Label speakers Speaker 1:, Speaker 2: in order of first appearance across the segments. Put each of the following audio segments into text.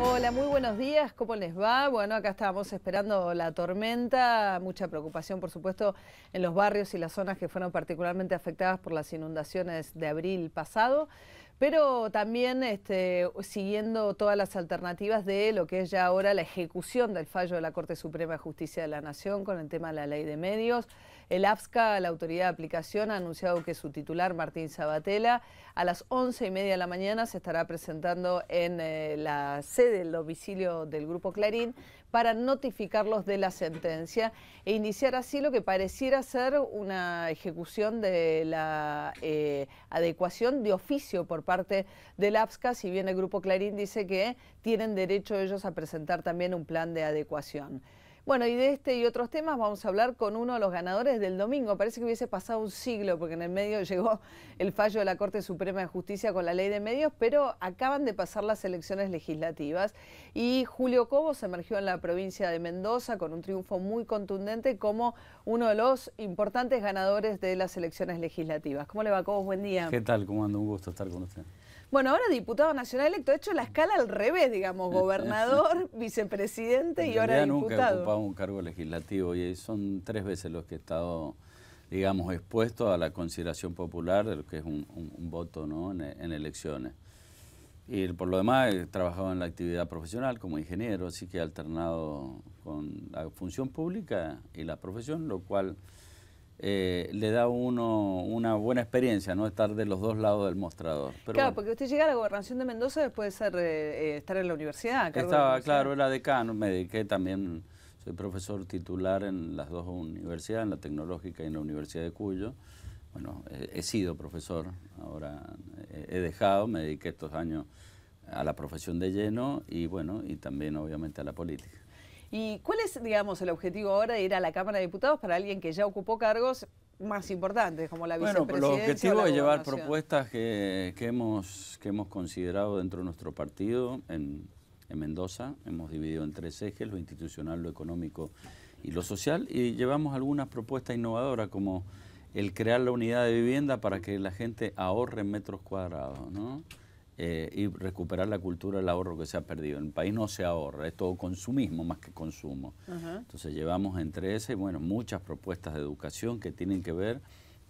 Speaker 1: Hola, muy buenos días, ¿cómo les va? Bueno, acá estábamos esperando la tormenta, mucha preocupación por supuesto en los barrios y las zonas que fueron particularmente afectadas por las inundaciones de abril pasado, pero también este, siguiendo todas las alternativas de lo que es ya ahora la ejecución del fallo de la Corte Suprema de Justicia de la Nación con el tema de la ley de medios. El AFSCA, la autoridad de aplicación, ha anunciado que su titular, Martín Sabatella, a las once y media de la mañana se estará presentando en eh, la sede, del domicilio del Grupo Clarín, para notificarlos de la sentencia e iniciar así lo que pareciera ser una ejecución de la eh, adecuación de oficio por parte del APSCA, si bien el Grupo Clarín dice que tienen derecho ellos a presentar también un plan de adecuación. Bueno, y de este y otros temas vamos a hablar con uno de los ganadores del domingo. Parece que hubiese pasado un siglo porque en el medio llegó el fallo de la Corte Suprema de Justicia con la ley de medios, pero acaban de pasar las elecciones legislativas y Julio Cobos emergió en la provincia de Mendoza con un triunfo muy contundente como uno de los importantes ganadores de las elecciones legislativas. ¿Cómo le va, Cobos? Buen día. ¿Qué
Speaker 2: tal? ¿Cómo ando? Un gusto estar con usted.
Speaker 1: Bueno, ahora diputado nacional electo, de hecho la escala al revés, digamos, gobernador, vicepresidente y ahora nunca diputado. nunca he ocupado
Speaker 2: un cargo legislativo y son tres veces los que he estado, digamos, expuesto a la consideración popular de lo que es un, voto ¿no? en, en elecciones. Y por lo demás he trabajado en la actividad profesional como ingeniero, así que he alternado con la función pública y la profesión, lo cual eh, le da uno una buena experiencia, ¿no? Estar de los dos lados del mostrador. claro,
Speaker 1: porque usted llega a la gobernación de Mendoza después de ser, eh, estar en la universidad. Estaba, claro,
Speaker 2: era decano, me dediqué también, soy profesor titular en las dos universidades, en la Tecnológica y en la Universidad de Cuyo. Bueno, eh, he sido profesor, ahora he dejado, me dediqué estos años a la profesión de lleno y bueno, y también obviamente a la política.
Speaker 1: ¿Y cuál es, digamos, el objetivo ahora de ir a la Cámara de Diputados para alguien que ya ocupó cargos más importantes, como la vicepresidencia? Bueno, el objetivo es llevar
Speaker 2: propuestas que, hemos, que hemos considerado dentro de nuestro partido en, en Mendoza. Hemos dividido en tres ejes, lo institucional, lo económico y lo social. Y llevamos algunas propuestas innovadoras como el crear la unidad de vivienda para que la gente ahorre metros cuadrados, ¿no? Eh, y recuperar la cultura del ahorro que se ha perdido. En el país no se ahorra, es todo consumismo más que consumo. Entonces llevamos entre ese, bueno, muchas propuestas de educación que tienen que ver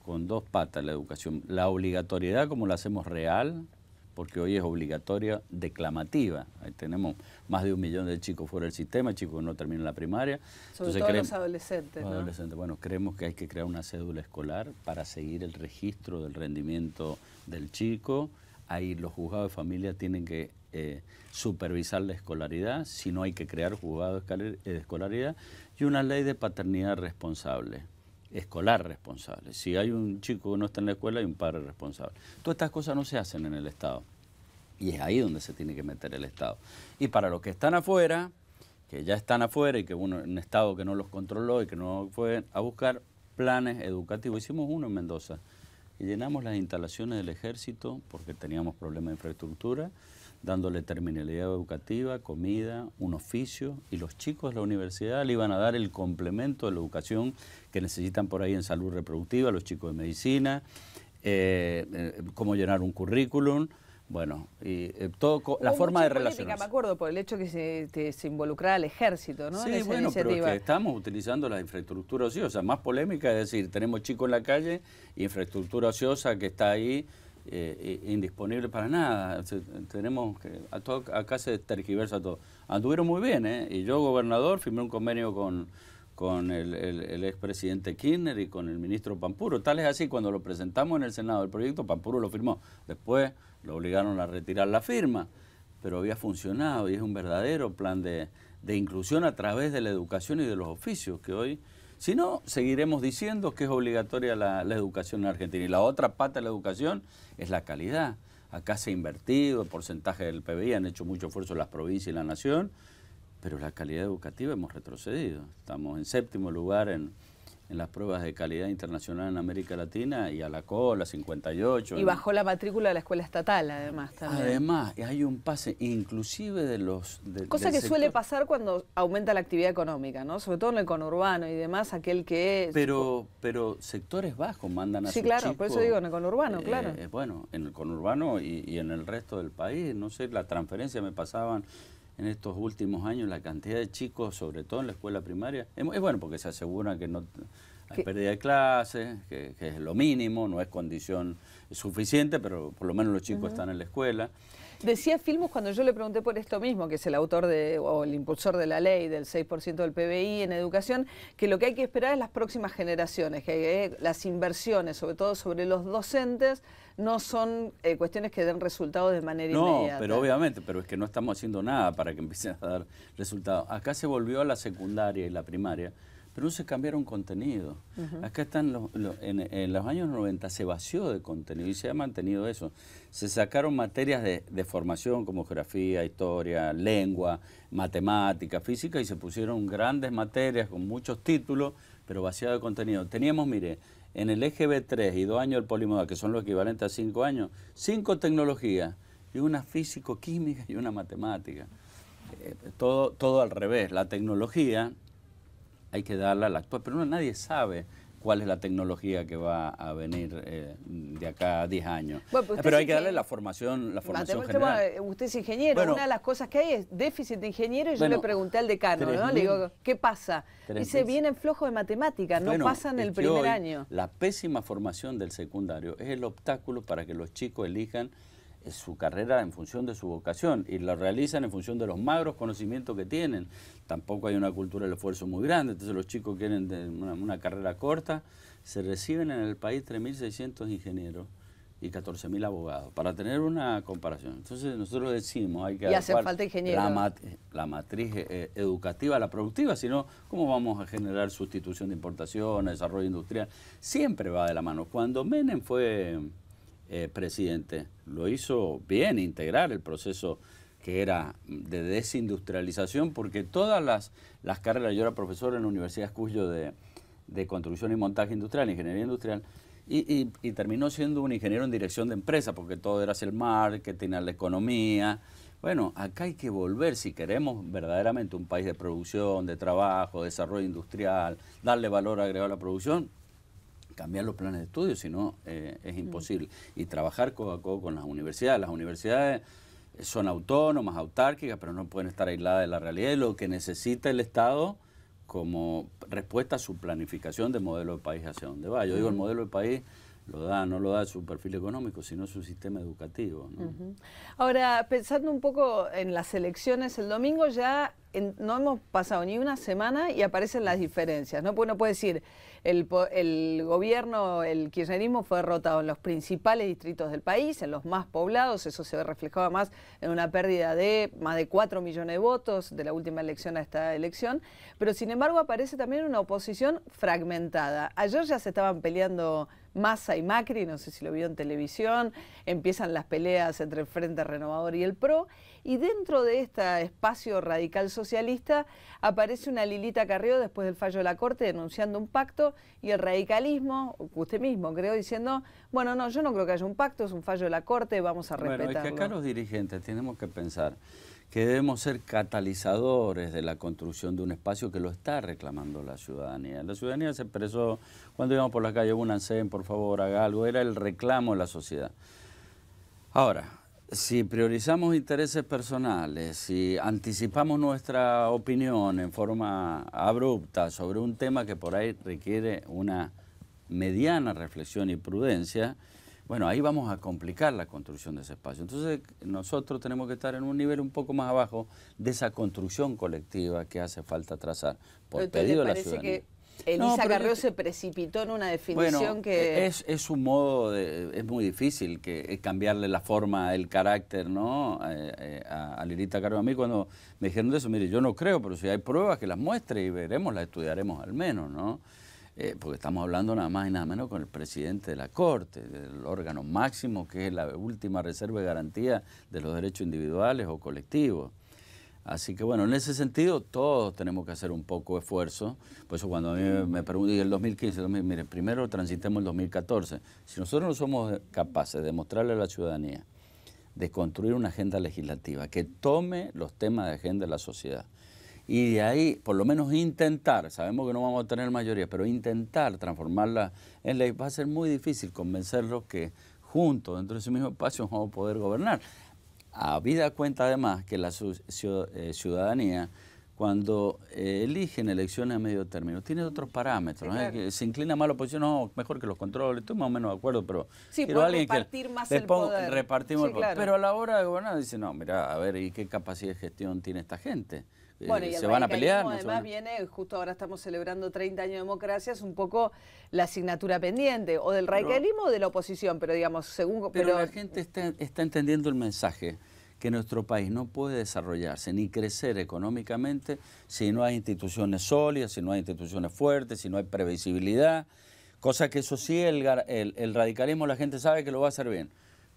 Speaker 2: con dos patas la educación. La obligatoriedad, como la hacemos real, porque hoy es obligatoria declamativa. tenemos más de un millón de chicos fuera del sistema, chicos que no terminan la primaria. Sobre todo los
Speaker 1: adolescentes. adolescentes.
Speaker 2: Bueno, creemos que hay que crear una cédula escolar para seguir el registro del rendimiento del chico ahí los juzgados de familia tienen que eh, supervisar la escolaridad, si no hay que crear juzgados eh, de escolaridad, y una ley de paternidad responsable, escolar responsable. Si hay un chico que no está en la escuela, hay un padre responsable. Todas estas cosas no se hacen en el Estado. Y es ahí donde se tiene que meter el Estado. Y para los que están afuera, que ya están afuera y que uno, un Estado que no los controló y que no fue a buscar planes educativos, hicimos uno en Mendoza y llenamos las instalaciones del ejército porque teníamos problemas de infraestructura, dándole terminalidad educativa, comida, un oficio y los chicos de la universidad le iban a dar el complemento de la educación que necesitan por ahí en salud reproductiva, los chicos de medicina, eh, eh, cómo llenar un currículum. Bueno, y eh, todo la forma de relación. me
Speaker 1: acuerdo por el hecho que se, que se involucrara el ejército, ¿no? Sí, bueno, pero que
Speaker 2: estamos utilizando la infraestructura ociosa. Más polémica es decir, tenemos chicos en la calle, infraestructura ociosa que está ahí eh, indisponible para nada. Tenemos que, a todo, acá se tergiversa todo. Anduvieron muy bien, ¿eh? Y yo, gobernador, firmé un convenio con con el, expresidente Kirchner y con el ministro Pampuro. Tal es así, cuando lo presentamos en el Senado el proyecto, Pampuro lo firmó. Después lo obligaron a retirar la firma, pero había funcionado y es un verdadero plan de, inclusión a través de la educación y de los oficios que hoy... Si no, seguiremos diciendo que es obligatoria la, educación en Argentina. Y la otra pata de la educación es la calidad. Acá se ha invertido, el porcentaje del PBI, han hecho mucho esfuerzo las provincias y la nación, pero la calidad educativa hemos retrocedido. Estamos en séptimo lugar en, las pruebas de calidad internacional en América Latina y a la cola, 58. Y bajó
Speaker 1: la matrícula de la escuela estatal, además, también. Además,
Speaker 2: hay un pase inclusive de los... De, Cosa que suele
Speaker 1: pasar cuando aumenta la actividad económica, ¿no? Sobre todo en el conurbano y demás, aquel que...
Speaker 2: Pero pero sectores bajos mandan a Sí, claro, por eso digo, en el
Speaker 1: conurbano, eh, claro. Eh,
Speaker 2: bueno, en el conurbano y, y en el resto del país, no sé, la transferencia me pasaban en estos últimos años la cantidad de chicos, sobre todo en la escuela primaria, es, bueno porque se asegura que no hay pérdida de clases, que, es lo mínimo, no es condición suficiente, pero por lo menos los chicos están en la escuela.
Speaker 1: Decía Filmus cuando yo le pregunté por esto mismo, que es el autor de, o el impulsor de la ley del 6% del PBI en educación, que lo que hay que esperar es las próximas generaciones, que eh, las inversiones, sobre todo sobre los docentes, no son eh, cuestiones que den resultados de manera inmediata. No, pero
Speaker 2: obviamente, pero es que no estamos haciendo nada para que empiecen a dar resultados. Acá se volvió a la secundaria y la primaria pero no se cambiaron contenido. Acá están los, en, los años 90 se vació de contenido y se ha mantenido eso. Se sacaron materias de, formación como geografía, historia, lengua, matemática, física y se pusieron grandes materias con muchos títulos, pero vaciado de contenido. Teníamos, mire, en el EGB3 y dos años del polimoda, que son lo equivalente a cinco años, cinco tecnologías, y una físico-química y una matemática. Eh, todo, todo al revés. La tecnología hay que darle a la actual, pero no, nadie sabe cuál es la tecnología que va a venir eh, de acá a 10 años. Pues eh, pero hay que darle la formación, la formación general.
Speaker 1: Eh, usted es ingeniero, una de las cosas que hay es déficit de ingeniero y yo le pregunté al decano, ¿no? le digo, ¿qué pasa? Dice, vienen flojos de matemáticas, no pasan el primer año.
Speaker 2: La pésima formación del secundario es el obstáculo para que los chicos elijan su carrera en función de su vocación y la realizan en función de los magros conocimientos que tienen. Tampoco hay una cultura del esfuerzo muy grande, entonces los chicos quieren una, carrera corta. Se reciben en el país 3.600 ingenieros y 14.000 abogados, para tener una comparación. Entonces nosotros decimos, hay que... hacer falta La, matriz eh, educativa, la productiva, sino cómo vamos a generar sustitución de importaciones, desarrollo industrial. Siempre va de la mano. Cuando Menem fue eh, presidente, lo hizo bien integrar el proceso que era de desindustrialización, porque todas las, las carreras, yo era profesor en la Universidad Cuyo de, de Construcción y Montaje Industrial, Ingeniería Industrial, y, terminó siendo un ingeniero en dirección de empresa, porque todo era el marketing, la economía. Bueno, acá hay que volver si queremos verdaderamente un país de producción, de trabajo, desarrollo industrial, darle valor agregado a la producción, cambiar los planes de estudio, si no eh, es imposible. Y trabajar codo a codo con las universidades. Las universidades eh, son autónomas, autárquicas, pero no pueden estar aisladas de la realidad. Y lo que necesita el Estado como respuesta a su planificación de modelo de país hacia dónde va. Yo digo, el modelo de país lo da, no lo da su perfil económico, sino su sistema educativo.
Speaker 1: Ahora, pensando un poco en las elecciones, el domingo ya no hemos pasado ni una semana y aparecen las diferencias, ¿no? Pues uno puede decir, el, gobierno, el kirchnerismo fue derrotado en los principales distritos del país, en los más poblados, eso se reflejaba más en una pérdida de más de 4 millones de votos de la última elección a esta elección, pero sin embargo aparece también una oposición fragmentada. Ayer ya se estaban peleando Massa y Macri, no sé si lo vio en televisión, empiezan las peleas entre el Frente Renovador y el PRO, y dentro de este espacio radical socialista aparece una Lilita Carrió después del fallo de la Corte denunciando un pacto y el radicalismo, usted mismo creo, diciendo, bueno, no, yo no creo que haya un pacto, es un fallo de la Corte, vamos a respetarlo. Bueno, es que acá
Speaker 2: los dirigentes tenemos que pensar que debemos ser catalizadores de la construcción de un espacio que lo está reclamando la ciudadanía. La ciudadanía se expresó cuando íbamos por la calle, Bunancén, por favor, haga algo, era el reclamo de la sociedad. Ahora, si priorizamos intereses personales, si anticipamos nuestra opinión en forma abrupta sobre un tema que por ahí requiere una mediana reflexión y prudencia, bueno, ahí vamos a complicar la construcción de ese espacio. Entonces nosotros tenemos que estar en un nivel un poco más abajo de esa construcción colectiva que hace falta trazar por pedido de la ciudadanía. Que
Speaker 1: Elisa se precipitó en una definición que... E-, es,
Speaker 2: es un modo, es muy difícil que eh, cambiarle la forma, el carácter, ¿no? Eh, eh, a, Lirita Carrió. A mí cuando me dijeron eso, mire, yo no creo, pero si hay pruebas que las muestre y veremos, las estudiaremos al menos, ¿no? Eh, porque estamos hablando nada más y nada menos con el presidente de la Corte, del órgano máximo que es la última reserva de garantía de los derechos individuales o colectivos. Así que bueno, en ese sentido todos tenemos que hacer un poco de esfuerzo. Por eso cuando a me preguntan, el 2015, mire primero transitemos el 2014. Si nosotros no somos capaces de mostrarle a la ciudadanía de construir una agenda legislativa que tome los temas de agenda de la sociedad, y de ahí por lo menos intentar, sabemos que no vamos a tener mayoría, pero intentar transformarla en ley va a ser muy difícil convencerlos que juntos, dentro de ese mismo espacio, vamos a poder gobernar. Habida cuenta además que la eh, ciudadanía cuando eh, eligen elecciones a medio término, tiene otros parámetros, se inclina más la oposición, no, mejor que los controles, estoy más o menos de acuerdo, pero sí, repartir más el poder. repartimos Pero a la hora de gobernar dice, no, mira, a ver, ¿y qué capacidad de gestión tiene esta gente? Eh, se van a pelear. Además
Speaker 1: viene, justo ahora estamos celebrando 30 años de democracia, es un poco la asignatura pendiente, o del radicalismo o de la oposición, pero digamos, según... Pero, la
Speaker 2: gente está, está entendiendo el mensaje que nuestro país no puede desarrollarse ni crecer económicamente si no hay instituciones sólidas, si no hay instituciones fuertes, si no hay previsibilidad, cosa que eso sí el, radicalismo la gente sabe que lo va a hacer bien.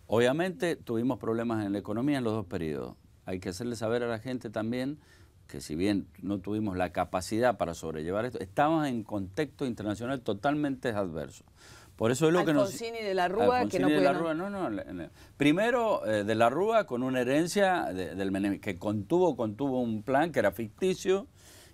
Speaker 2: Obviamente tuvimos problemas en la economía en los dos periodos. Hay que hacerle saber a la gente también que si bien no tuvimos la capacidad para sobrellevar esto, estamos en contexto internacional totalmente adverso. Por eso es lo que nos... de
Speaker 1: la Rúa, que no
Speaker 2: no, Primero, eh, de la Rúa con una herencia del que contuvo, contuvo un plan que era ficticio,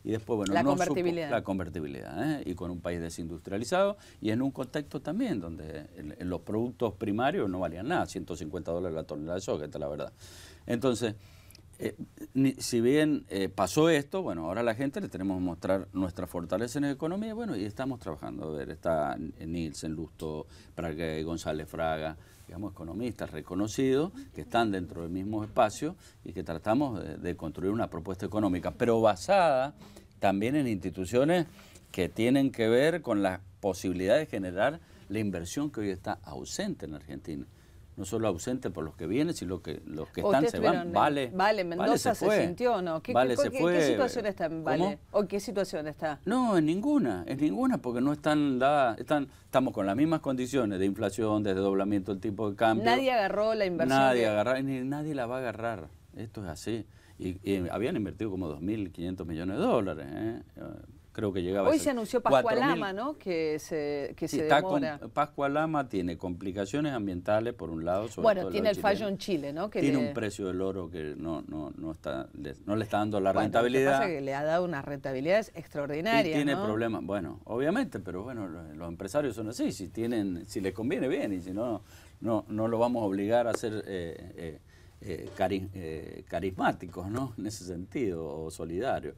Speaker 2: y después, bueno, la no convertibilidad. la convertibilidad, ¿eh? y con un país desindustrializado, y en un contexto también donde los productos primarios no valían nada, 150 dólares la tonelada de soja, esta la verdad. Entonces, eh, si bien eh, pasó esto, bueno, ahora la gente le tenemos que mostrar nuestra fortaleza en la economía, bueno, y estamos trabajando, a ver, está Nielsen, Lusto, González Fraga, digamos, economistas reconocidos que están dentro del mismo espacio y que tratamos de, construir una propuesta económica, pero basada también en instituciones que tienen que ver con la posibilidad de generar la inversión que hoy está ausente en Argentina no solo ausente por los que vienen, sino que los que están se van. Vale, vale Mendoza se, se, ¿no? en qué
Speaker 1: situación está?
Speaker 2: No, en ninguna, en ninguna, porque no están están, estamos con las mismas condiciones de inflación, de desdoblamiento del tipo de cambio. Nadie
Speaker 1: agarró la inversión.
Speaker 2: Nadie nadie la va a agarrar. Esto es así. Y, habían invertido como 2.500 millones de dólares. ¿eh? creo que llegaba Hoy se anunció Lama,
Speaker 1: ¿no? Que se, que se demora.
Speaker 2: Pascualama tiene complicaciones ambientales, por un lado. Sobre bueno, tiene el fallo
Speaker 1: en Chile, ¿no? Que tiene un
Speaker 2: precio del oro que no, no, no, está, le, no le está dando la rentabilidad. Lo que pasa es que
Speaker 1: le ha dado una rentabilidad extraordinarias. Y tiene problemas,
Speaker 2: bueno, obviamente, pero bueno, los, empresarios son así. Si, tienen, si les conviene, bien, y si no, no, no lo vamos a obligar a ser Eh, eh, eh, eh carismáticos, ¿no? En ese sentido, o solidarios.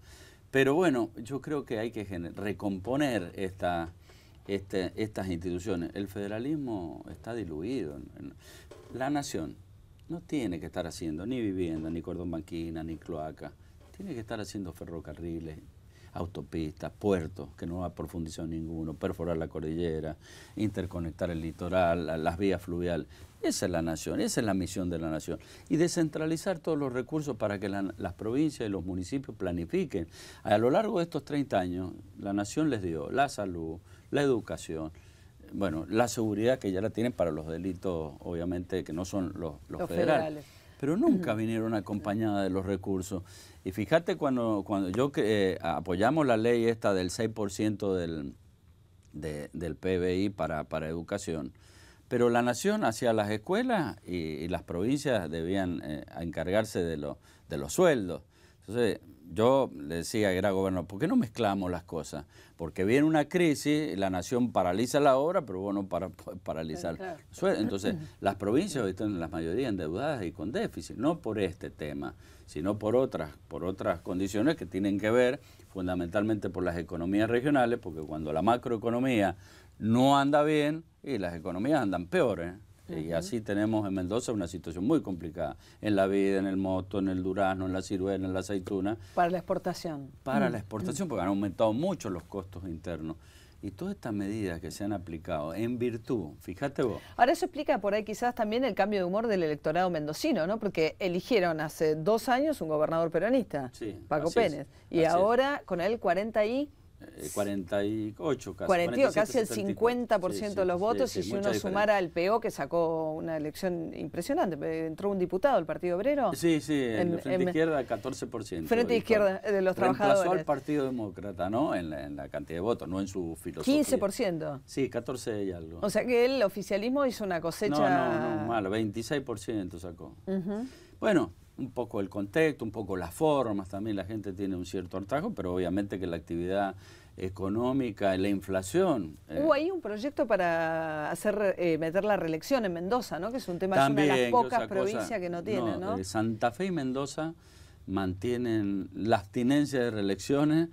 Speaker 2: Pero bueno, yo creo que hay que recomponer este, estas instituciones. El federalismo está diluido. La nación no tiene que estar haciendo ni vivienda, ni cordón banquina, ni cloaca. Tiene que estar haciendo ferrocarriles, autopistas, puertos, que no a profundizado ninguno, perforar la cordillera, interconectar el litoral, las vías fluviales. Esa es la nación, esa es la misión de la nación. Y descentralizar todos los recursos para que las provincias y los municipios planifiquen. A lo largo de estos 30 años, la nación les dio la salud, la educación, bueno, la seguridad que ya la tienen para los delitos, obviamente, que no son los, federales. Pero nunca vinieron acompañadas de los recursos. Y fíjate cuando, cuando yo que eh, apoyamos la ley esta del 6% del, PBI para, para educación, pero la nación hacía las escuelas y, las provincias debían eh, encargarse de, de los sueldos. Entonces, yo le decía era gobernador, ¿por qué no mezclamos las cosas? Porque viene una crisis, la nación paraliza la obra, pero bueno, para paralizar. Claro, sueldos. Entonces, las provincias están en la mayoría endeudadas y con déficit, no por este tema, sino por otras, por otras condiciones que tienen que ver fundamentalmente por las economías regionales, porque cuando la macroeconomía no anda bien y las economías andan peores. ¿eh? Y así tenemos en Mendoza una situación muy complicada. En la vida, en el moto, en el durazno, en la ciruela, en la aceituna.
Speaker 1: Para la exportación.
Speaker 2: Para mm. la exportación, porque han aumentado mucho los costos internos. Y todas estas medidas que se han aplicado en virtud, fíjate vos.
Speaker 1: Ahora eso explica por ahí quizás también el cambio de humor del electorado mendocino, ¿no? Porque eligieron hace dos años un gobernador peronista, Paco Pérez, y ahora con él 40 y...
Speaker 2: 48 eh, casi. casi el 50% de los votos y si uno sumara al
Speaker 1: PO que sacó una elección impresionante, entró un diputado al Partido Obrero. Sí, sí, en, el Frente
Speaker 2: Izquierda 14%. Frente Izquierda
Speaker 1: eh, de los trabajadores. Reemplazó al
Speaker 2: Partido Demócrata, ¿no? En la, cantidad de votos, no en su filosofía.
Speaker 1: 15%.
Speaker 2: Sí, 14 y algo. O
Speaker 1: sea que el oficialismo hizo una cosecha... No, no, no,
Speaker 2: malo, 26% sacó. Bueno, un poco el contexto, un poco las formas, también la gente tiene un cierto hartazgo, pero obviamente que la actividad económica, la inflación. Eh, Hubo
Speaker 1: ahí un proyecto para hacer eh, meter la reelección en Mendoza, ¿no? Que es un tema de una de las pocas provincias que no tiene, ¿no? Eh,
Speaker 2: Santa Fe y Mendoza mantienen la abstinencia de reelecciones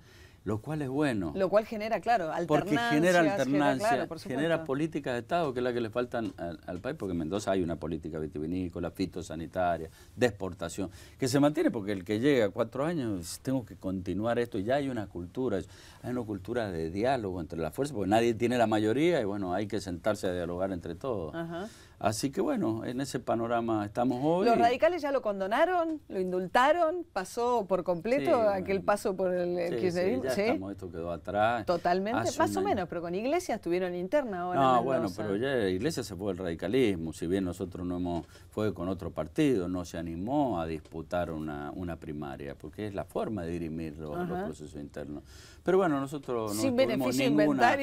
Speaker 2: lo cual es bueno.
Speaker 1: Lo cual genera, claro, alternancia. Porque genera alternancia, genera,
Speaker 2: políticas de Estado, que es la que le faltan al, país, porque en Mendoza hay una política vitivinícola, fitosanitaria, de exportación, que se mantiene porque el que llega a cuatro años, tengo que continuar esto, ya hay una cultura, hay una cultura de diálogo entre las fuerzas, porque nadie tiene la mayoría y bueno, hay que sentarse a dialogar entre todos. Ajá. Así que bueno, en ese panorama estamos hoy. ¿Los radicales
Speaker 1: ya lo condonaron? ¿Lo indultaron? ¿Pasó por completo aquel paso por el, que sí, Sí, ya
Speaker 2: esto quedó atrás. Totalmente, más menos,
Speaker 1: pero con Iglesia estuvieron interna ahora. No, bueno, pero ya
Speaker 2: Iglesia se fue del radicalismo, si bien nosotros no hemos, fue con otro partido, no se animó a disputar una, una primaria, porque es la forma de dirimir los procesos internos. Pero bueno, nosotros no Sin ninguna,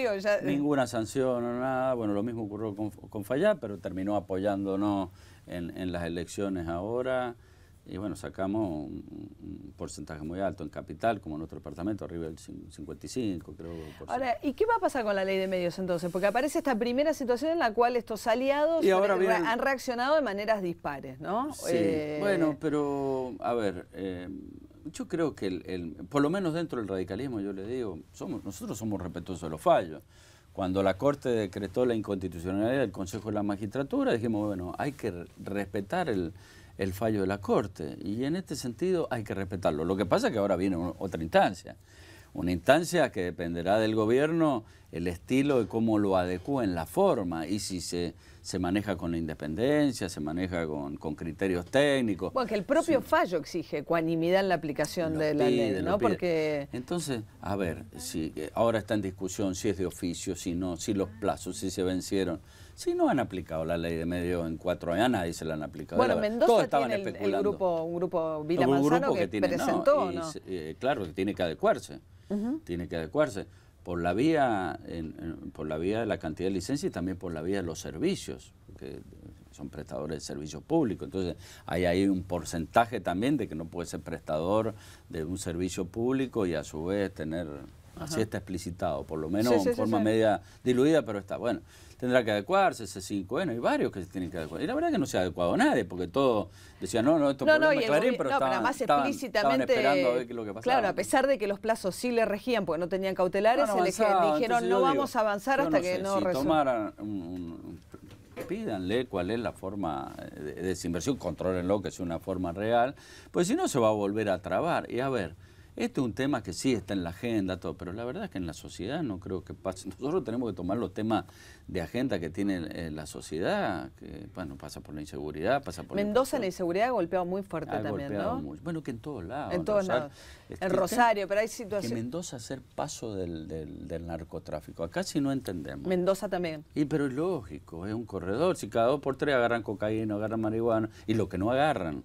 Speaker 2: ninguna sanción o nada. Bueno, lo mismo ocurrió con, con pero terminó apoyándonos en, las elecciones ahora. Y bueno, sacamos un, porcentaje muy alto en capital, como en nuestro departamento, arriba del 55, creo. Ahora,
Speaker 1: ¿y qué va a pasar con la ley de medios entonces? Porque aparece esta primera situación en la cual estos aliados han reaccionado de maneras dispares, ¿no? Sí, eh, bueno,
Speaker 2: pero a ver... Eh, yo creo que, el, por lo menos dentro del radicalismo, yo le digo, somos, nosotros somos respetuosos de los fallos. Cuando la Corte decretó la inconstitucionalidad del Consejo de la Magistratura, dijimos, bueno, hay que respetar el, el fallo de la Corte. Y en este sentido hay que respetarlo. Lo que pasa es que ahora viene otra instancia. Una instancia que dependerá del gobierno, el estilo y cómo lo adecúen, la forma, y si se, se maneja con la independencia, se maneja con, criterios técnicos.
Speaker 1: Bueno, que el propio fallo exige ecuanimidad en la aplicación de la ley, ¿no? Porque...
Speaker 2: Entonces, a ver, si eh, ahora está en discusión si es de oficio, si no, si los plazos, si se vencieron. Si no han aplicado la ley de medio en cuatro años, nadie se la han aplicado. Bueno, Mendoza grupo,
Speaker 1: un grupo Vita que, presentó, no,
Speaker 2: eh, claro, que tiene que adecuarse tiene que adecuarse por la vía por la vía de la cantidad de licencias y también por la vía de los servicios que son prestadores de servicios públicos entonces hay ahí un porcentaje también de que no puede ser prestador de un servicio público y a su vez tener así está explicitado por lo menos en forma media diluida pero está bueno tendrá que adecuarse ese 5 Bueno, hay varios que se tienen que adecuar. Y la verdad que no se ha adecuado nadie, porque todo decía no, no, esto no, no, y pero, no, estaban, explícitamente, esperando a ver qué lo que pasaba. Claro, a
Speaker 1: pesar de que los plazos sí le regían, porque no tenían cautelares, dijeron, no vamos a avanzar hasta que no
Speaker 2: si pídanle cuál es la forma de desinversión, controlenlo que es una forma real, pues si no se va a volver a trabar. Y a ver... Este es un tema que sí está en la agenda, todo, pero la verdad es que en la sociedad no creo que pase. Nosotros tenemos que tomar los temas de agenda que tiene eh, la sociedad, que bueno, pasa por la inseguridad, pasa por Mendoza
Speaker 1: la, inseguridad ha golpeado muy fuerte también, ¿no?
Speaker 2: bueno, que en todos lados. En todos lados. En Rosario,
Speaker 1: pero hay situaciones. Que
Speaker 2: Mendoza hacer paso del, narcotráfico. Acá sí no entendemos.
Speaker 1: Mendoza también.
Speaker 2: Y pero es lógico, es un corredor. Si cada dos por tres agarran cocaína, agarran marihuana, y lo que no agarran,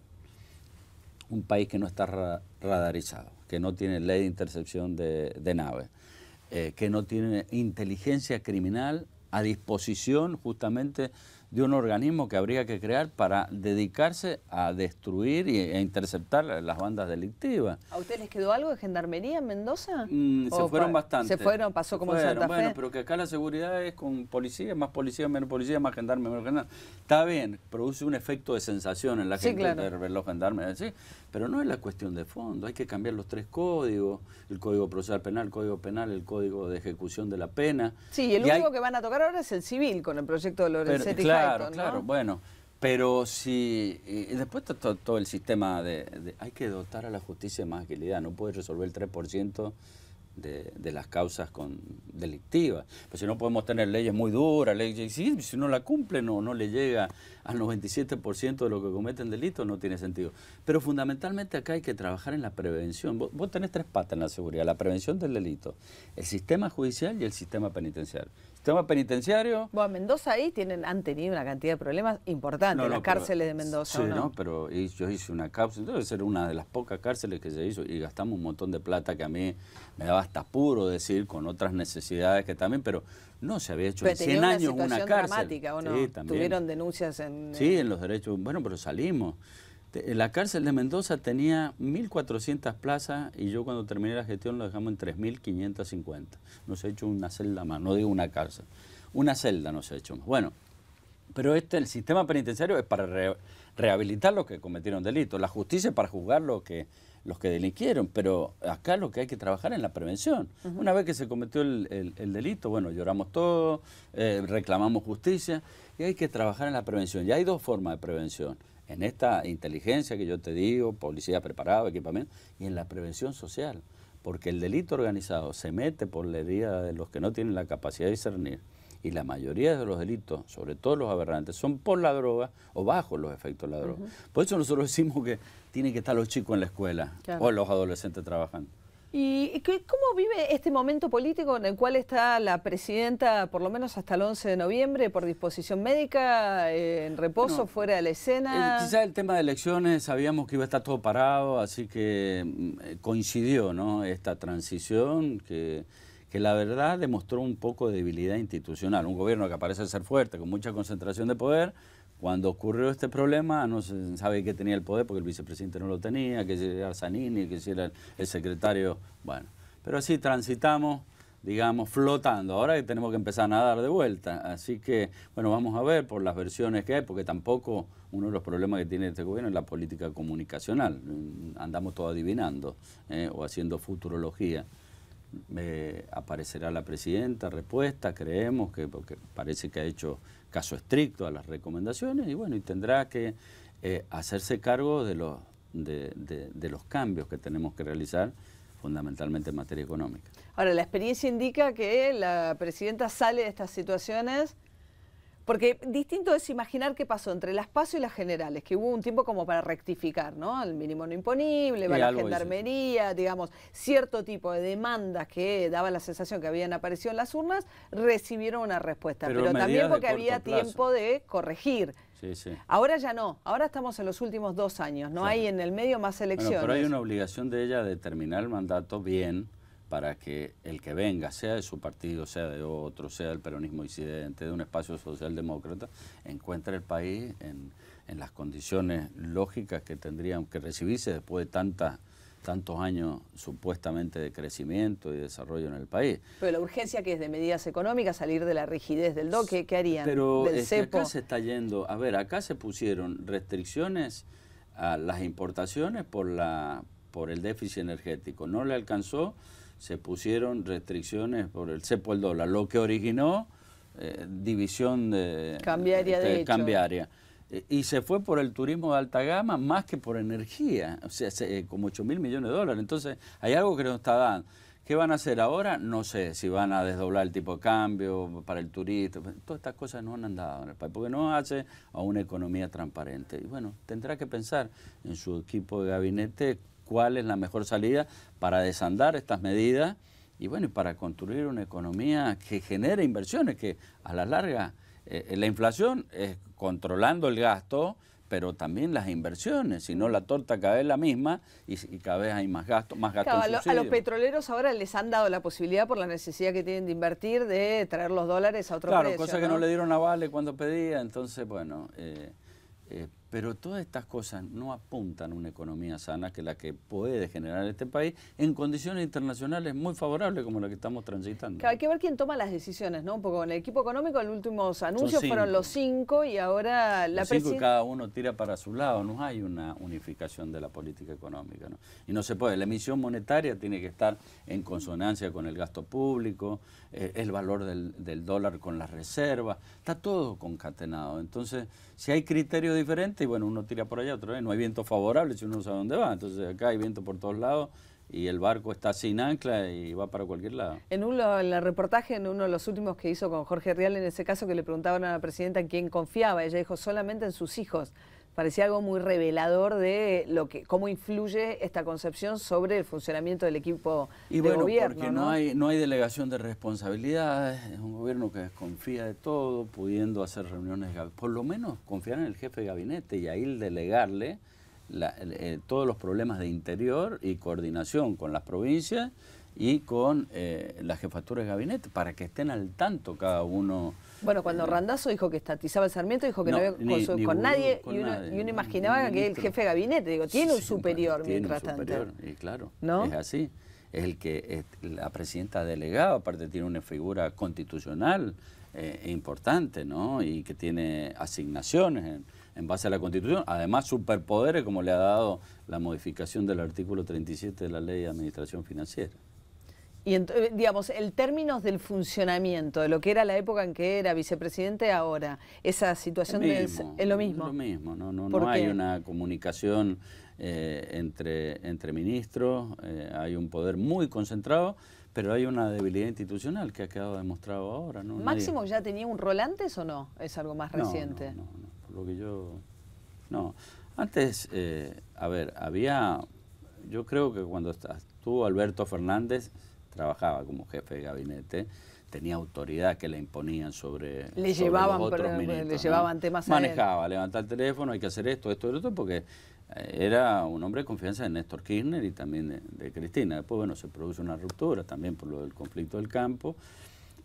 Speaker 2: un país que no está radarizado que no tiene ley de intercepción de, nave, naves, eh, que no tiene inteligencia criminal a disposición justamente de un organismo que habría que crear para dedicarse a destruir y a e interceptar las bandas delictivas.
Speaker 1: ¿A ustedes les quedó algo de gendarmería en Mendoza? Mm, se fueron bastante. Se fueron, pasó como Santa Fe. Bueno,
Speaker 2: pero que acá la seguridad es con policía, más policía, menos policía, más gendarme, menos gendarme. Está bien, produce un efecto de sensación en la gente de ¿sí? pero no es la cuestión de fondo. Hay que cambiar los tres códigos, el código procesal penal, el código penal, el código de ejecución de la pena. Sí, y el único
Speaker 1: que van a tocar ahora es el civil con el proyecto de Lorenzetti. Claro, claro,
Speaker 2: bueno. Pero si. después todo, todo el sistema de, Hay que dotar a la justicia más agilidad. No puede resolver el 3% de, de, las causas con, delictivas. Pues si no podemos tener leyes muy duras, leyes. si si no la cumplen o no le llega al 97% de los que cometen delitos, no tiene sentido. Pero fundamentalmente acá hay que trabajar en la prevención. Vos, vos tenés tres patas en la seguridad: la prevención del delito, el sistema judicial y el sistema penitenciario. Tema penitenciario. Bueno,
Speaker 1: Mendoza ahí tienen, han tenido una cantidad de problemas importantes, las cárceles de Mendoza. Sí, ¿no?
Speaker 2: pero yo hice una cápsula, entonces era una de las pocas cárceles que se hizo y gastamos un montón de plata que a mí me daba hasta puro decir, con otras necesidades que también, pero no se había hecho en 100 años una cárcel. Dramática, no? Tuvieron
Speaker 1: denuncias en... Sí,
Speaker 2: eh. en los derechos, bueno, pero salimos. Este, la cárcel de Mendoza tenía 1.400 plazas y yo cuando terminé la gestión lo dejamos en 3.550. Nos ha hecho una celda más, no digo una cárcel, una celda nos ha hecho más. Bueno, pero este, el sistema penitenciario es para rehabilitar los que cometieron delitos, la justicia es para juzgar los que, los que delinquieron, pero acá lo que hay que trabajar es la prevención. Una vez que se cometió el, delito, bueno, lloramos todos, eh, reclamamos justicia y hay que trabajar en la prevención. Y hay dos formas de prevención en esta inteligencia que yo te digo, policía preparada, equipamiento, y en la prevención social, porque el delito organizado se mete por la herida de los que no tienen la capacidad de discernir, y la mayoría de los delitos, sobre todo los aberrantes, son por la droga o bajo los efectos de la droga. Por eso nosotros decimos que tienen que estar los chicos en la escuela o los adolescentes trabajando.
Speaker 1: ¿Y cómo vive este momento político en el cual está la presidenta, por lo menos hasta el 11 de noviembre, por disposición médica, eh, en reposo, fuera de la escena? El, quizá
Speaker 2: el tema de elecciones, sabíamos que iba a estar todo parado, así que mm, eh, coincidió ¿no? esta transición que, que la verdad demostró un poco de debilidad institucional. Un gobierno que parece ser fuerte, con mucha concentración de poder, cuando ocurrió este problema, no se sabe que tenía el poder porque el vicepresidente no lo tenía, que era Zanini, que era el secretario. Bueno, pero así transitamos, digamos, flotando. Ahora tenemos que empezar a nadar de vuelta. Así que, bueno, vamos a ver por las versiones que hay, porque tampoco uno de los problemas que tiene este gobierno es la política comunicacional. Andamos todos adivinando eh, o haciendo futurología. Eh, aparecerá la presidenta, respuesta, creemos que, porque parece que ha hecho caso estricto a las recomendaciones y bueno, y tendrá que eh, hacerse cargo de los, de los cambios que tenemos que realizar fundamentalmente en materia económica.
Speaker 1: Ahora, la experiencia indica que la presidenta sale de estas situaciones porque distinto es imaginar qué pasó entre las PASO y las generales, que hubo un tiempo como para rectificar, ¿no? El mínimo no imponible, va la gendarmería, digamos, cierto tipo de demandas que daba la sensación que habían aparecido en las urnas, recibieron una respuesta. Pero, también porque había tiempo de corregir. Ahora ya no, ahora estamos en los últimos dos años, no hay en el medio más elecciones. pero hay una
Speaker 2: obligación de ella de terminar el mandato bien, para que el que venga, sea de su partido, sea de otro, sea del peronismo incidente, de un espacio socialdemócrata, encuentre el país en, las condiciones lógicas que tendrían que recibirse después de tantos años supuestamente de crecimiento y desarrollo en el país.
Speaker 1: Pero la urgencia que es de medidas económicas, salir de la rigidez del DOC, ¿qué, harían? Pero del Pero acá se
Speaker 2: está yendo, a ver, acá se pusieron restricciones a las importaciones por, la, por el déficit energético, no le alcanzó se pusieron restricciones por el cepo el dólar, lo que originó eh, división de, cambiaria. Este, de, cambiaria. Eh, y se fue por el turismo de alta gama más que por energía, o sea, eh, como 8 mil millones de dólares. Entonces, hay algo que nos está dando. ¿Qué van a hacer ahora? No sé, si van a desdoblar el tipo de cambio para el turista. Todas estas cosas no han andado en el país, porque no hace a una economía transparente. Y bueno, tendrá que pensar en su equipo de gabinete cuál es la mejor salida para desandar estas medidas y bueno, y para construir una economía que genere inversiones, que a la larga eh, la inflación es controlando el gasto, pero también las inversiones, si no la torta cada vez la misma y, cada vez hay más gasto, más gasto claro, a, los
Speaker 1: petroleros ahora les han dado la posibilidad por la necesidad que tienen de invertir de traer los dólares a otro claro, precio. Claro, cosa que no le dieron
Speaker 2: a Vale cuando pedía, entonces bueno, eh, eh, pero todas estas cosas no apuntan a una economía sana, que la que puede generar este país, en condiciones internacionales muy favorables como la que estamos transitando.
Speaker 1: hay que ver quién toma las decisiones, ¿no? Un poco en el equipo económico, los últimos anuncios fueron los cinco y ahora la los cinco cada
Speaker 2: uno tira para su lado, no hay una unificación de la política económica, ¿no? Y no se puede. La emisión monetaria tiene que estar en consonancia con el gasto público, eh, el valor del, del dólar con las reservas, está todo concatenado. Entonces, si hay criterios diferentes, y bueno, uno tira por allá otro vez, ¿eh? no hay viento favorable si uno no sabe dónde va, entonces acá hay viento por todos lados y el barco está sin ancla y va para cualquier lado.
Speaker 1: En un en el reportaje, en uno de los últimos que hizo con Jorge Rial, en ese caso que le preguntaban a la presidenta en quién confiaba, ella dijo solamente en sus hijos parecía algo muy revelador de lo que cómo influye esta concepción sobre el funcionamiento del equipo y de gobierno. Porque ¿no? hay,
Speaker 2: no hay delegación de responsabilidades, es un gobierno que desconfía de todo, pudiendo hacer reuniones, por lo menos confiar en el jefe de gabinete y ahí delegarle eh, todos los problemas de interior y coordinación con las provincias y con eh, las jefaturas de gabinete, para que estén al tanto cada uno
Speaker 1: bueno, cuando Randazo dijo que estatizaba el Sarmiento, dijo que no, había con, nadie, y, uno, imaginaba que el jefe de gabinete, digo, tiene un superior tiene mientras superior,
Speaker 2: Y claro, es así. Es el que la presidenta delegada, aparte tiene una figura constitucional eh, importante, ¿no? Y que tiene asignaciones en base a la Constitución, además superpoderes como le ha dado la modificación del artículo 37 de la Ley de Administración Financiera.
Speaker 1: Y eh, digamos, el términos del funcionamiento, de lo que era la época en que era vicepresidente ahora, esa situación es, lo
Speaker 2: mismo. mismo, no, no, hay una comunicación eh, entre, entre ministros, eh, hay un poder muy concentrado, pero hay una debilidad institucional que ha quedado demostrado ahora. ¿Máximo
Speaker 1: ya tenía un rol antes o no? Es algo más reciente. No,
Speaker 2: no, no, lo que yo... No, antes, a ver, había... Yo creo que cuando estuvo Alberto Fernández trabajaba como jefe de gabinete, tenía autoridad que le imponían sobre, le llevaban, los otros ministros, Le llevaban temas Manejaba, a levantaba el teléfono, hay que hacer esto, esto y lo otro, porque eh, era un hombre de confianza de Néstor Kirchner y también de, Cristina. Después, bueno, se produce una ruptura también por lo del conflicto del campo,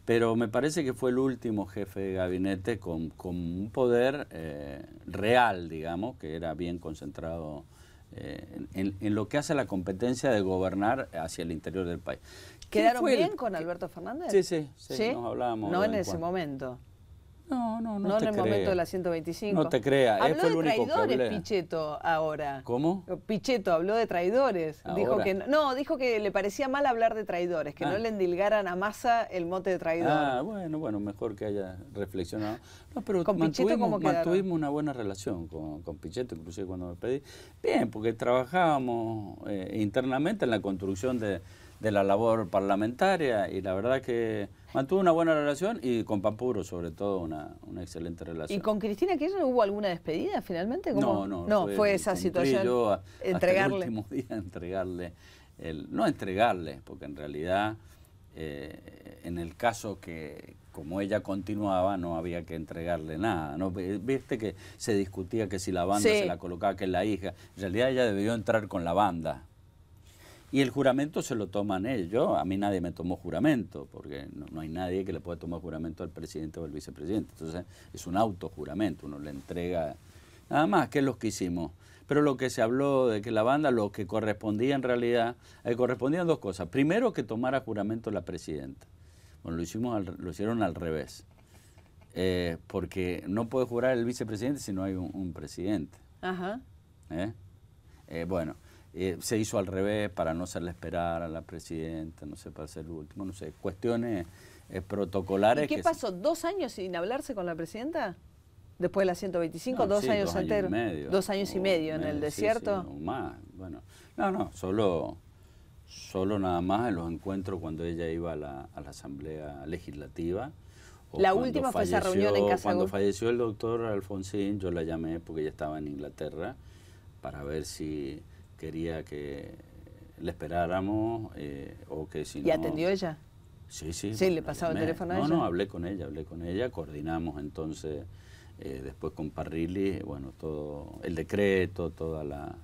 Speaker 2: pero me parece que fue el último jefe de gabinete con, con un poder eh, real, digamos, que era bien concentrado eh, en, lo que hace la competencia de gobernar hacia el interior del país. ¿Quedaron bien
Speaker 1: con Alberto Fernández? Sí, sí, sí, nos hablábamos. No en ese momento. No, no, no. No en el momento de la 125. No te creas. Habló fue de el único traidores Pichetto ahora. ¿Cómo? Pichetto habló de traidores. Dijo que no, dijo que le parecía mal hablar de traidores, que no ah. le endilgaran a masa el mote de traidor. Ah,
Speaker 2: bueno, bueno, mejor que haya reflexionado. No, pero mantuvimos, mantuvimos una buena relación con, con Pichetto, inclusive cuando me pedí. Bien, porque trabajábamos eh, internamente en la construcción de de la labor parlamentaria y la verdad que mantuvo una buena relación y con Pampuro sobre todo una, una excelente relación. ¿Y
Speaker 1: con Cristina Kirchner hubo alguna despedida finalmente? No, no, no. Fue, esa situación.
Speaker 2: entregarle. entregarle, no entregarle, porque en realidad eh, en el caso que como ella continuaba no había que entregarle nada. ¿no? Viste que se discutía que si la banda se la colocaba que es la hija. En realidad ella debió entrar con la banda y el juramento se lo toman ellos. a mí nadie me tomó juramento, porque no, hay nadie que le pueda tomar juramento al presidente o al vicepresidente. Entonces es un juramento, uno le entrega nada más que lo que hicimos. Pero lo que se habló de que la banda, lo que correspondía en realidad, eh, correspondían dos cosas. Primero, que tomara juramento la presidenta. Bueno, lo, hicimos lo hicieron al revés. Eh, porque no puede jurar el vicepresidente si no hay un, presidente. Ajá. ¿Eh? eh bueno, eh, se hizo al revés para no hacerle esperar a la presidenta, no sé, para ser el último, no sé, cuestiones eh, protocolares. ¿Y qué pasó?
Speaker 1: ¿Dos años sin hablarse con la presidenta? Después de la
Speaker 2: 125, dos, años dos, años enteros. dos
Speaker 1: años y medio en el desierto.
Speaker 2: más, bueno. No, no, solo, solo nada más en los encuentros cuando ella iba a la, asamblea legislativa.
Speaker 1: La última fue esa reunión en casa. Cuando falleció
Speaker 2: el doctor Alfonsín, yo la llamé porque ella estaba en Inglaterra para ver si quería que le esperáramos eh, o que si no... ¿Y atendió ella? Sí, sí. Sí, le pasaba el teléfono a ella. No, no, hablé con ella, hablé con ella, coordinamos entonces eh, después con Parrilli, bueno, todo el decreto, toda la...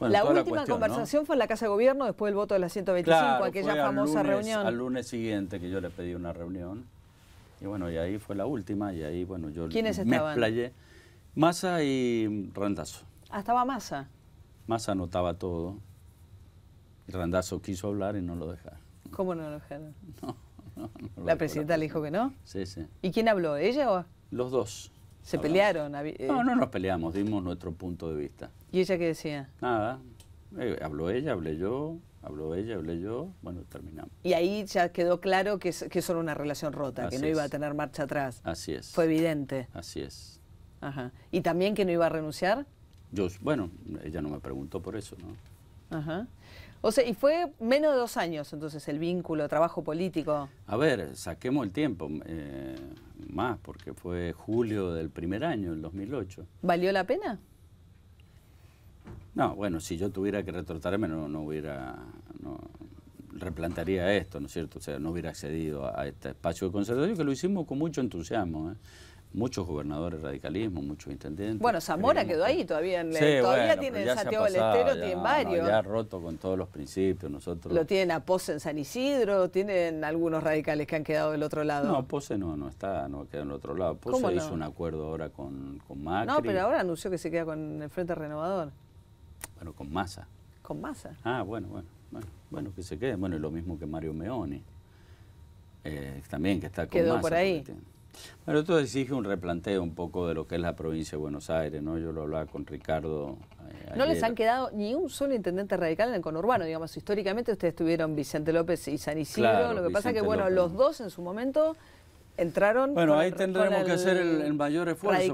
Speaker 2: la última conversación
Speaker 1: fue en la Casa de Gobierno después el voto de la 125, aquella famosa reunión. Al
Speaker 2: lunes siguiente que yo le pedí una reunión. Y bueno, y ahí fue la última, y ahí, bueno, yo ¿Quiénes me explayé. Massa y Randazo.
Speaker 1: Ah, estaba Massa.
Speaker 2: Más anotaba todo. Y Randazo quiso hablar y no lo dejaron.
Speaker 1: ¿Cómo no lo dejaron?
Speaker 2: No, no, ¿La presidenta le dijo que no? Sí, sí.
Speaker 1: ¿Y quién habló, ella o...?
Speaker 2: Los dos. ¿Se pelearon?
Speaker 1: No, eh. no nos
Speaker 2: peleamos, dimos nuestro punto de vista.
Speaker 1: ¿Y ella qué decía?
Speaker 2: Nada. Eh, habló ella, hablé yo, habló ella, hablé yo, bueno, terminamos.
Speaker 1: Y ahí ya quedó claro que, que eso era una relación rota, que no iba a tener marcha atrás. Así es. Fue evidente.
Speaker 2: Así es.
Speaker 1: Ajá. ¿Y también que no iba a renunciar?
Speaker 2: Yo, bueno, ella no me preguntó por eso, ¿no?
Speaker 1: Ajá. O sea, y fue menos de dos años entonces el vínculo, trabajo político.
Speaker 2: A ver, saquemos el tiempo eh, más, porque fue julio del primer año, el 2008.
Speaker 1: ¿Valió la pena?
Speaker 2: No, bueno, si yo tuviera que retratarme no, no hubiera, no, replantaría esto, ¿no es cierto? O sea, no hubiera accedido a, este espacio de conservación que lo hicimos con mucho entusiasmo. ¿eh? muchos gobernadores radicalismo, muchos intendentes.
Speaker 1: Bueno, Zamora eh, quedó ahí eh, todavía, todavía tiene Santiago del tiene varios. ya ha
Speaker 2: roto con todos los principios, nosotros. Lo
Speaker 1: tienen a Pose en San Isidro, tienen algunos radicales que han quedado del otro lado. No,
Speaker 2: Pose no, no está, no queda del otro lado. Pose hizo un acuerdo ahora con, con Macri. No, pero ahora
Speaker 1: anunció que se queda con el Frente Renovador.
Speaker 2: Bueno, con Massa. Con Massa. Ah, bueno, bueno, bueno, que se quede. Bueno, es lo mismo que Mario Meoni. Eh, también que está con Quedó por ahí. Bueno, esto exige un replanteo un poco de lo que es la provincia de Buenos Aires, ¿no? Yo lo hablaba con Ricardo. Eh, no les han
Speaker 1: quedado ni un solo intendente radical en el conurbano, digamos. Históricamente ustedes tuvieron Vicente López y San Isidro. lo que pasa que, bueno, los dos en su momento entraron. Bueno, ahí tendremos que hacer el,
Speaker 2: mayor esfuerzo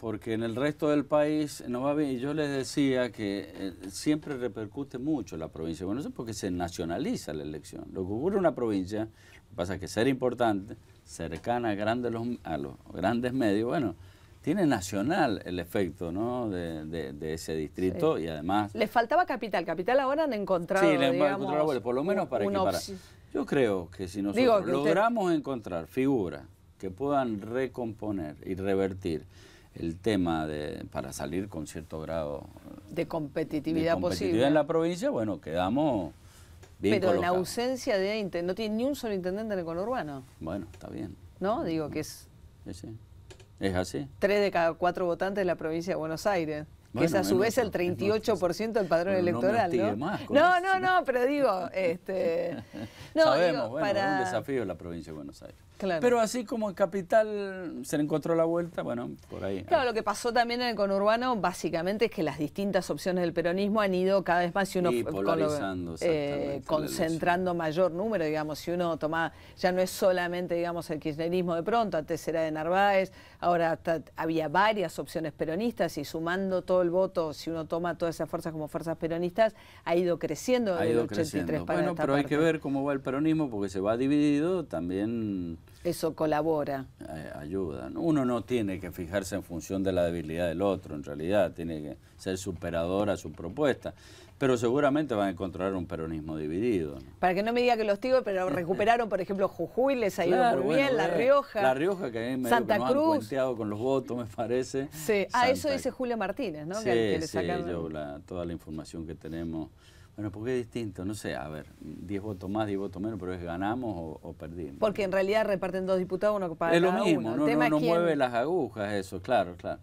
Speaker 2: porque, en el resto del país no va bien Yo les decía que eh, siempre repercute mucho la provincia. de Buenos Aires porque se nacionaliza la elección. Lo que ocurre en una provincia, pasa que ser importante cercana a los, a los grandes medios, bueno, tiene nacional el efecto ¿no? de, de, ese distrito y además...
Speaker 1: le faltaba capital, capital ahora han encontrado, Sí, por
Speaker 2: lo menos para Yo creo que si nosotros logramos encontrar figuras que puedan recomponer y revertir el tema de, para salir con cierto grado
Speaker 1: de competitividad, de competitividad posible en la
Speaker 2: provincia, bueno, quedamos pero en
Speaker 1: ausencia de... No tiene ni un solo intendente en el conurbano.
Speaker 2: Bueno, está bien.
Speaker 1: ¿No? Digo que es...
Speaker 2: Sí, sí. Es así.
Speaker 1: Tres de cada cuatro votantes de la provincia de Buenos Aires. que es a su vez el 38%
Speaker 2: del padrón electoral, ¿no? no,
Speaker 1: no, no, pero digo, este,
Speaker 2: no, digo, para... es un desafío la provincia de Buenos Aires. Pero así como en Capital se le encontró la vuelta, bueno, por ahí.
Speaker 1: Claro, lo que pasó también en el conurbano básicamente es que las distintas opciones del peronismo han ido cada vez más, y uno y eh, concentrando mayor número, digamos, si uno toma, ya no es solamente, digamos, el kirchnerismo de pronto, antes era de Narváez, ahora había varias opciones peronistas y sumando todo el voto, si uno toma todas esas fuerzas como fuerzas peronistas, ha ido creciendo ha 83 creciendo. para Bueno, pero hay que
Speaker 2: ver cómo va el peronismo porque se va dividido también
Speaker 1: eso colabora.
Speaker 2: Eh, ayuda. Uno no tiene que fijarse en función de la debilidad del otro, en realidad, tiene que ser superador a su propuesta. Pero seguramente van a encontrar un peronismo dividido.
Speaker 1: Para que no me diga que los tíos, pero recuperaron, por ejemplo, Jujuy, les ha ido bien, La Rioja. La
Speaker 2: Rioja, que me Santa Cruz. con los votos, me parece. Sí, a ah, eso
Speaker 1: dice Julia Martínez, ¿no? que, sí,
Speaker 2: toda la información que tenemos. Bueno, porque es distinto, no sé, a ver, 10 votos más, 10 votos menos, pero es ganamos o, o perdimos.
Speaker 1: Porque en realidad reparten dos diputados, uno para Es lo mismo, no, no, no mueve
Speaker 2: las agujas eso, claro, claro.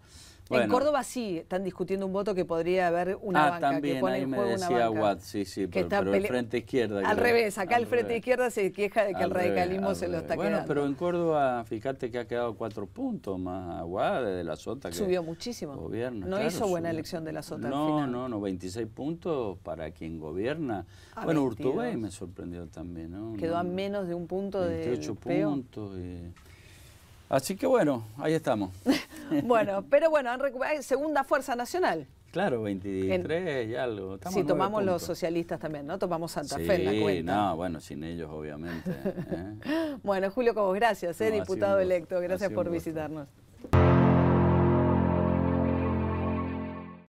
Speaker 2: En Córdoba
Speaker 1: sí están discutiendo un voto que podría haber una ah, banca. También, que ahí me decía Watt,
Speaker 2: sí, sí, pero, el Frente Izquierda. Al revés, acá el Frente
Speaker 1: Izquierda se queja de que el radicalismo se lo está quedando. Bueno,
Speaker 2: pero en Córdoba, fíjate que ha quedado cuatro puntos más a Watt de la Sota. Que subió muchísimo. No hizo buena elección
Speaker 1: de la Sota no, al No,
Speaker 2: no, 26 puntos para quien gobierna. bueno, Urtubey me sorprendió también, ¿no? Quedó a
Speaker 1: menos de un punto de... 28 puntos.
Speaker 2: Y, Así que bueno, ahí estamos.
Speaker 1: bueno, pero bueno, han recuperado segunda fuerza nacional.
Speaker 2: Claro, 23 y algo. si tomamos los
Speaker 1: socialistas también, ¿no? Tomamos Santa Fe en la cuenta.
Speaker 2: no, bueno, sin ellos obviamente.
Speaker 1: ¿eh? bueno, Julio Cobos, gracias, ¿eh? diputado electo. Gracias por visitarnos.